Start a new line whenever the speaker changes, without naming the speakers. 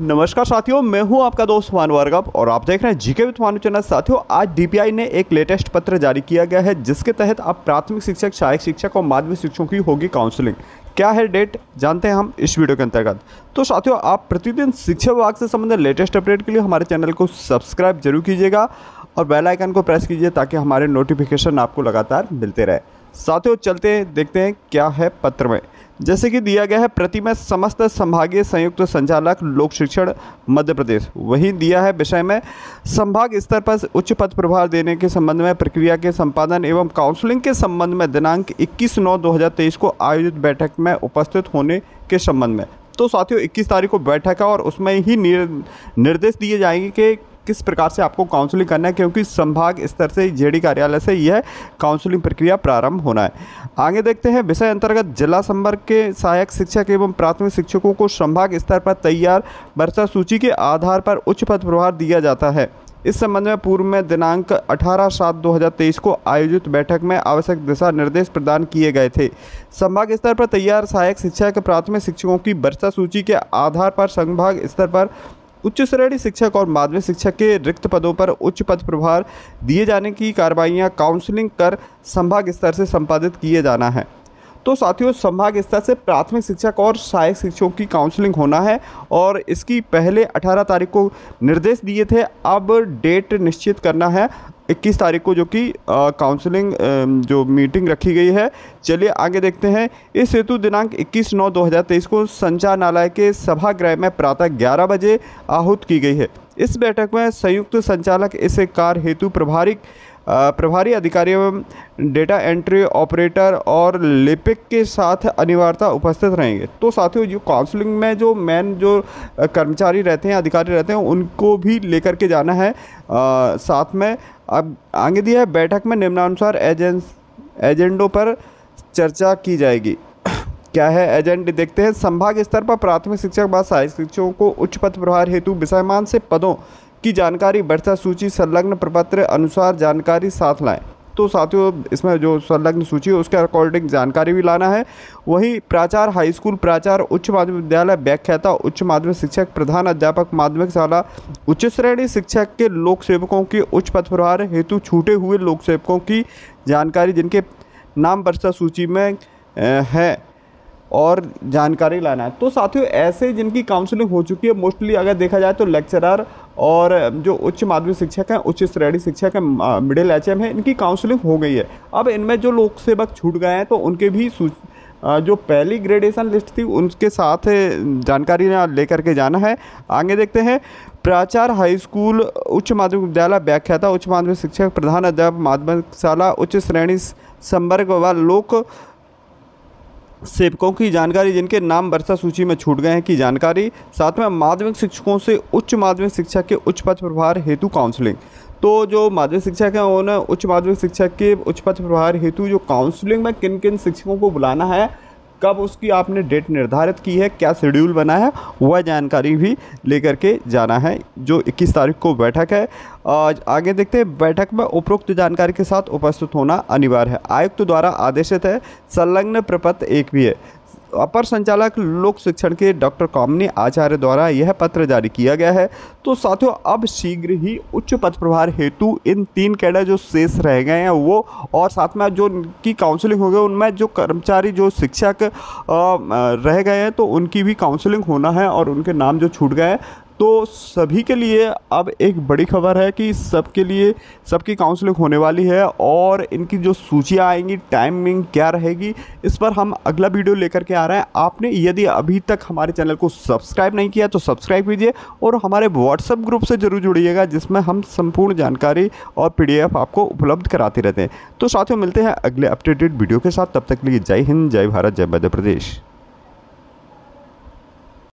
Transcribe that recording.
नमस्कार साथियों मैं हूं आपका दोस्त मान वर्गव और आप देख रहे हैं जीके विथ मानु चैनल साथियों आज डीपीआई ने एक लेटेस्ट पत्र जारी किया गया है जिसके तहत अब प्राथमिक शिक्षक सहायक शिक्षक और माध्यमिक शिक्षकों की होगी काउंसलिंग क्या है डेट जानते हैं हम इस वीडियो के अंतर्गत तो साथियों आप प्रतिदिन शिक्षा विभाग से संबंधित लेटेस्ट अपडेट के लिए हमारे चैनल को सब्सक्राइब जरूर कीजिएगा और बेल आइकन को प्रेस कीजिए ताकि हमारे नोटिफिकेशन आपको लगातार मिलते रहे साथियों चलते हैं देखते हैं क्या है पत्र में जैसे कि दिया गया है प्रति में समस्त संभागीय संयुक्त संचालक लोक शिक्षण मध्य प्रदेश वहीं दिया है विषय में संभाग स्तर पर उच्च पद प्रभार देने के संबंध में प्रक्रिया के संपादन एवं काउंसलिंग के संबंध में दिनांक 21 नौ 2023 को आयोजित बैठक में उपस्थित होने के संबंध में तो साथियों 21 तारीख को बैठक है और उसमें ही निर्देश दिए जाएंगे कि किस प्रकार से आपको काउंसलिंग करना है क्योंकि संभाग स्तर से जेडी कार्यालय से यह काउंसलिंग प्रक्रिया प्रारंभ होना है आगे देखते हैं विषय अंतर्गत जिला संवर्ग के सहायक शिक्षक एवं प्राथमिक शिक्षकों को संभाग स्तर पर तैयार वर्षा सूची के आधार पर उच्च पद प्रभार दिया जाता है इस संबंध में पूर्व में दिनांक 18 सात 2023 को आयोजित बैठक में आवश्यक दिशा निर्देश प्रदान किए गए थे संभाग स्तर पर तैयार सहायक शिक्षक प्राथमिक शिक्षकों की वर्षा सूची के आधार पर संभाग स्तर पर उच्च श्रेणी शिक्षक और माध्यमिक शिक्षक के रिक्त पदों पर उच्च पद प्रभार दिए जाने की कार्रवाइयाँ काउंसलिंग कर संभाग स्तर से संपादित किए जाना है तो साथियों संभाग स्तर से प्राथमिक शिक्षक और सहायक शिक्षकों की काउंसलिंग होना है और इसकी पहले 18 तारीख को निर्देश दिए थे अब डेट निश्चित करना है इक्कीस तारीख को जो कि काउंसलिंग जो मीटिंग रखी गई है चलिए आगे देखते हैं इस हेतु दिनांक 21 नौ 2023 को नालय के सभागृह में प्रातः 11 बजे आहूत की गई है इस बैठक में संयुक्त संचालक इस कार्य हेतु प्रभारी प्रभारी अधिकारी एवं डेटा एंट्री ऑपरेटर और लिपिक के साथ अनिवार्यता उपस्थित रहेंगे तो साथियों जो काउंसलिंग में जो मेन जो कर्मचारी रहते हैं अधिकारी रहते हैं उनको भी लेकर के जाना है आ, साथ में अब आगे दिया है बैठक में निम्नानुसार एजेंस एजेंडों पर चर्चा की जाएगी क्या है एजेंडे देखते हैं संभाग स्तर पर प्राथमिक शिक्षक व सहायक शिक्षकों को उच्च पद प्रभार हेतु विषयमान से पदों की जानकारी बढ़ता सूची संलग्न प्रपत्र अनुसार जानकारी साथ लाएं तो साथियों इसमें जो संलग्न सूची है उसके अकॉर्डिंग जानकारी भी लाना है वहीं प्राचार हाई स्कूल प्राचार उच्च माध्यमिक विद्यालय व्याख्याता उच्च माध्यमिक शिक्षक प्रधान अध्यापक माध्यमिक शाला उच्च श्रेणी शिक्षक के लोक सेवकों के उच्च पद प्रभार हेतु छूटे हुए लोक सेवकों की जानकारी जिनके नाम वर्षा सूची में है और जानकारी लाना है तो साथियों ऐसे जिनकी काउंसलिंग हो चुकी है मोस्टली अगर देखा जाए तो लेक्चरर और जो उच्च माध्यमिक शिक्षक हैं उच्च श्रेणी शिक्षक हैं मिडिल एच एम है इनकी काउंसलिंग हो गई है अब इनमें जो लोक सेवक छूट गए हैं तो उनके भी जो पहली ग्रेडेशन लिस्ट थी उनके साथ जानकारी लेकर के जाना है आगे देखते हैं प्राचार हाई स्कूल उच्च माध्यमिक विद्यालय व्याख्याता उच्च माध्यमिक शिक्षक प्रधान अध्यापक माध्यमिक शाला उच्च श्रेणी संवर्ग व लोक सेवकों की जानकारी जिनके नाम वर्षा सूची में छूट गए हैं की जानकारी साथ में माध्यमिक शिक्षकों से उच्च माध्यमिक शिक्षा के उच्च पद प्रभार हेतु काउंसलिंग तो जो माध्यमिक शिक्षक हैं उन्होंने उच्च माध्यमिक शिक्षा के उच्च पद प्रभार हेतु जो काउंसलिंग में किन किन शिक्षकों को बुलाना है कब उसकी आपने डेट निर्धारित की है क्या शेड्यूल बना है वह जानकारी भी लेकर के जाना है जो 21 तारीख को बैठक है आज आगे देखते हैं बैठक में उपरोक्त जानकारी के साथ उपस्थित होना अनिवार्य है आयुक्त द्वारा आदेशित है संलग्न प्रपत्र एक भी है अपर संचालक लोक शिक्षण के डॉक्टर कामनी आचार्य द्वारा यह पत्र जारी किया गया है तो साथियों अब शीघ्र ही उच्च पद प्रभार हेतु इन तीन कैडर जो शेष रह गए हैं वो और साथ में जो उनकी काउंसलिंग हो गई उनमें जो कर्मचारी जो शिक्षक रह गए हैं तो उनकी भी काउंसलिंग होना है और उनके नाम जो छूट गए तो सभी के लिए अब एक बड़ी खबर है कि सबके लिए सबकी काउंसलिंग होने वाली है और इनकी जो सूचियाँ आएंगी टाइमिंग क्या रहेगी इस पर हम अगला वीडियो लेकर के आ रहे हैं आपने यदि अभी तक हमारे चैनल को सब्सक्राइब नहीं किया तो सब्सक्राइब कीजिए और हमारे व्हाट्सएप ग्रुप से ज़रूर जुड़िएगा जिसमें हम संपूर्ण जानकारी और पी आपको उपलब्ध कराते रहते हैं तो साथियों मिलते हैं अगले अपडेटेड वीडियो के साथ तब तक के लिए जय हिंद जय भारत जय मध्य प्रदेश